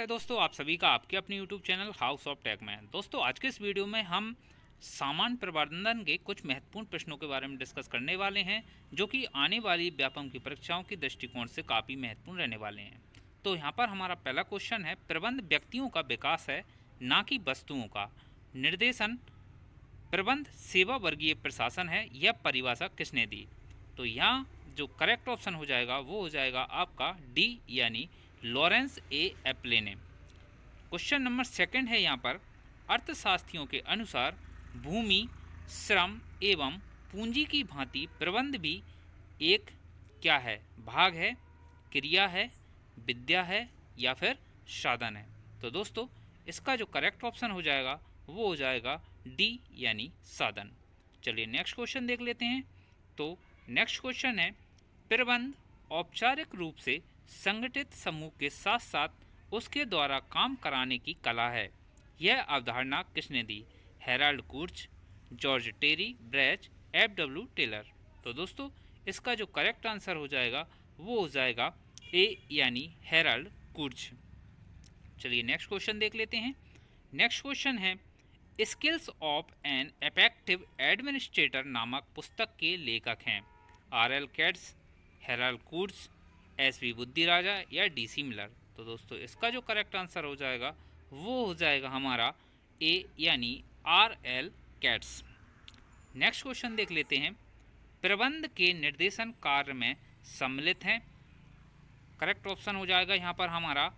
है दोस्तों आप सभी का आपके अपने YouTube channel house of tech में दोस्तों आज के इस वीडियो में हम सामान प्रबंधन के कुछ महत्वपूर्ण प्रश्नों के बारे में डिस्कस करने वाले हैं जो कि आने वाली व्यापम की परीक्षाओं के दृष्टिकोण से काफ़ी महत्वपूर्ण रहने वाले हैं तो यहाँ पर हमारा पहला क्वेश्चन है प्रबंध व्यक्तियों का विकास है ना कि वस्तुओं का निर्देशन प्रबंध सेवा वर्गीय प्रशासन है यह परिभाषा किसने दी तो यहाँ जो करेक्ट ऑप्शन हो जाएगा वो हो जाएगा आपका डी यानी लॉरेंस ए एप्ले ने क्वेश्चन नंबर सेकंड है यहाँ पर अर्थशास्त्रियों के अनुसार भूमि श्रम एवं पूंजी की भांति प्रबंध भी एक क्या है भाग है क्रिया है विद्या है या फिर साधन है तो दोस्तों इसका जो करेक्ट ऑप्शन हो जाएगा वो हो जाएगा डी यानी साधन चलिए नेक्स्ट क्वेश्चन देख लेते हैं तो नेक्स्ट क्वेश्चन है प्रबंध औपचारिक रूप से संगठित समूह के साथ साथ उसके द्वारा काम कराने की कला है यह अवधारणा किसने दी Harold Koontz George Terry Brech F W Taylor तो दोस्तों इसका जो करेक्ट आंसर हो जाएगा वो हो जाएगा ए यानी हेराल्ड कूर्च चलिए नेक्स्ट क्वेश्चन देख लेते हैं नेक्स्ट क्वेश्चन है skills of an effective administrator नामक पुस्तक के लेखक हैं R L Katz Harold Koontz S V Budhiraja या डी सी मिलर तो दोस्तों इसका जो करेक्ट आंसर हो जाएगा वो हो जाएगा हमारा ए यानी R L Katz next question देख लेते हैं प्रबंध के निर्देशन कार्य में सम्मिलित हैं करेक्ट ऑप्शन हो जाएगा यहाँ पर हमारा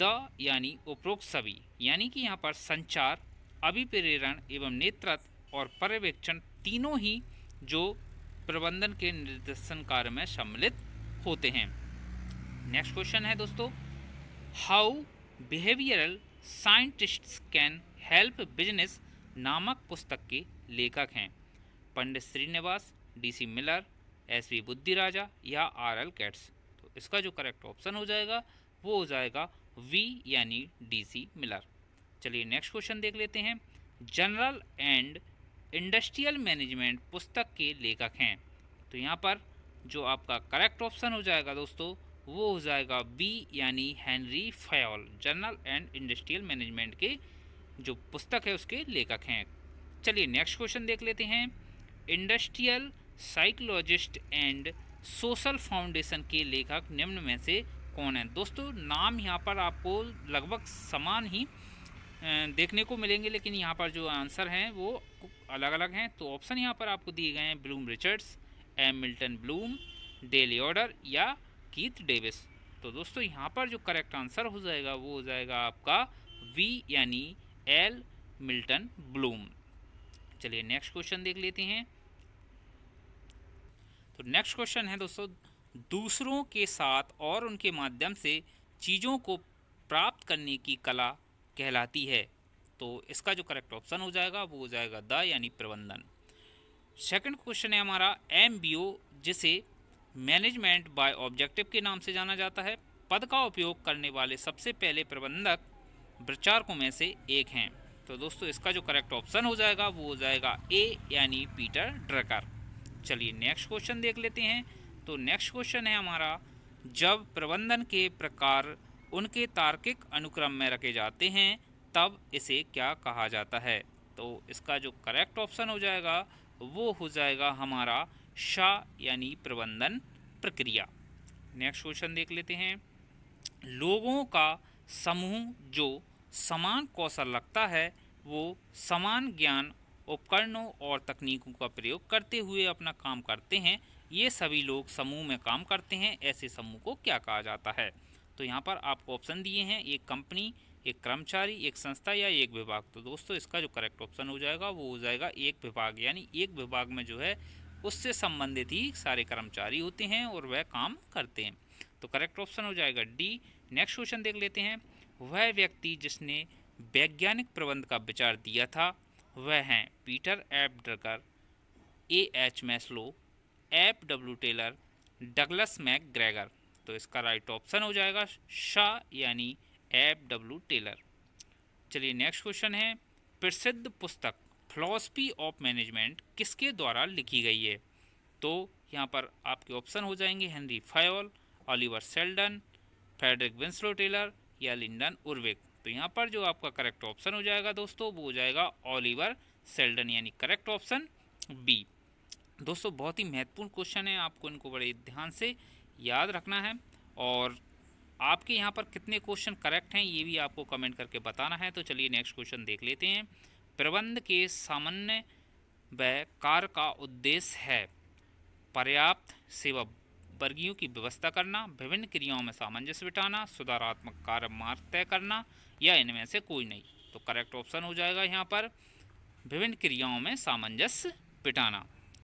द यानी उपरोक्त सभी यानी कि यहाँ पर संचार अभिप्रेरण एवं नेतृत्व और पर्यवेक्षण तीनों ही जो प्रबंधन के निर्देशन कार्य में सम्मिलित होते हैं नेक्स्ट क्वेश्चन है दोस्तों how behavioural scientists can help business नामक पुस्तक के लेखक हैं Pandit Srinivas D C Miller S V Budhiraja या आर एल कैट्स तो इसका जो करेक्ट ऑप्शन हो जाएगा वो हो जाएगा वी यानी डीसी मिलर चलिए नेक्स्ट क्वेश्चन देख लेते हैं जनरल एंड इंडस्ट्रियल मैनेजमेंट पुस्तक के लेखक हैं तो यहाँ पर जो आपका करेक्ट ऑप्शन हो जाएगा दोस्तों वो हो जाएगा बी यानी Henri Fayol general and industrial management के जो पुस्तक है उसके लेखक हैं चलिए नेक्स्ट क्वेश्चन देख लेते हैं industrial psychologist and social foundation के लेखक निम्न में से कौन है दोस्तों नाम यहाँ पर आपको लगभग समान ही देखने को मिलेंगे लेकिन यहाँ पर जो आंसर हैं वो अलग अलग हैं तो ऑप्शन यहाँ पर आपको दिए गए हैं Bloom Richards M Milton Blum Daly Order या कीथ डेविस तो दोस्तों यहाँ पर जो करेक्ट आंसर हो जाएगा वो हो जाएगा आपका वी यानी एल मिल्टन ब्लूम चलिए नेक्स्ट क्वेश्चन देख लेते हैं तो नेक्स्ट क्वेश्चन है दोस्तों दूसरों के साथ और उनके माध्यम से चीज़ों को प्राप्त करने की कला कहलाती है तो इसका जो करेक्ट ऑप्शन हो जाएगा वो हो जाएगा द यानी प्रबंधन सेकंड क्वेश्चन है हमारा एम जिसे मैनेजमेंट बाय ऑब्जेक्टिव के नाम से जाना जाता है पद का उपयोग करने वाले सबसे पहले प्रबंधक प्रचारकों में से एक हैं तो दोस्तों इसका जो करेक्ट ऑप्शन हो जाएगा वो हो जाएगा ए यानी पीटर ड्रकर चलिए नेक्स्ट क्वेश्चन देख लेते हैं तो नेक्स्ट क्वेश्चन है हमारा जब प्रबंधन के प्रकार उनके तार्किक अनुक्रम में रखे जाते हैं तब इसे क्या कहा जाता है तो इसका जो करेक्ट ऑप्शन हो जाएगा वो हो जाएगा हमारा शाह यानी प्रबंधन प्रक्रिया नेक्स्ट क्वेश्चन देख लेते हैं लोगों का समूह जो समान कौशल लगता है वो समान ज्ञान उपकरणों और तकनीकों का प्रयोग करते हुए अपना काम करते हैं ये सभी लोग समूह में काम करते हैं ऐसे समूह को क्या कहा जाता है तो यहाँ पर आपको ऑप्शन दिए हैं एक कंपनी एक कर्मचारी एक संस्था या एक विभाग तो दोस्तों इसका जो करेक्ट ऑप्शन हो जाएगा वो हो जाएगा एक विभाग यानी एक विभाग में जो है उससे संबंधित ही सारे कर्मचारी होते हैं और वह काम करते हैं तो करेक्ट ऑप्शन हो जाएगा डी नेक्स्ट क्वेश्चन देख लेते हैं वह व्यक्ति जिसने वैज्ञानिक प्रबंध का विचार दिया था वह हैं Peter F Drucker A H Maslow F W Taylor Douglas McGregor तो इसका राइट ऑप्शन हो जाएगा शाह यानी एब डब्ल्यू टेलर चलिए नेक्स्ट क्वेश्चन है प्रसिद्ध पुस्तक फिलोसफी ऑफ मैनेजमेंट किसके द्वारा लिखी गई है तो यहाँ पर आपके ऑप्शन हो जाएंगे Henri Fayol Oliver Sheldon Frederick Winslow Taylor या लिंडन उर्विक तो यहाँ पर जो आपका करेक्ट ऑप्शन हो जाएगा दोस्तों वो हो जाएगा ऑलिवर सेल्डन यानी करेक्ट ऑप्शन बी दोस्तों बहुत ही महत्वपूर्ण क्वेश्चन है आपको इनको बड़े ध्यान से याद रखना है और आपके यहाँ पर कितने क्वेश्चन करेक्ट हैं ये भी आपको कमेंट करके बताना है तो चलिए नेक्स्ट क्वेश्चन देख लेते हैं प्रबंध के सामान्य व कार्य का उद्देश्य है पर्याप्त सेवा वर्गियों की व्यवस्था करना विभिन्न क्रियाओं में सामंजस्य बिठाना सुधारात्मक कार्य मार्ग तय करना या इनमें से कोई नहीं तो करेक्ट ऑप्शन हो जाएगा यहाँ पर विभिन्न क्रियाओं में सामंजस्य बिठाना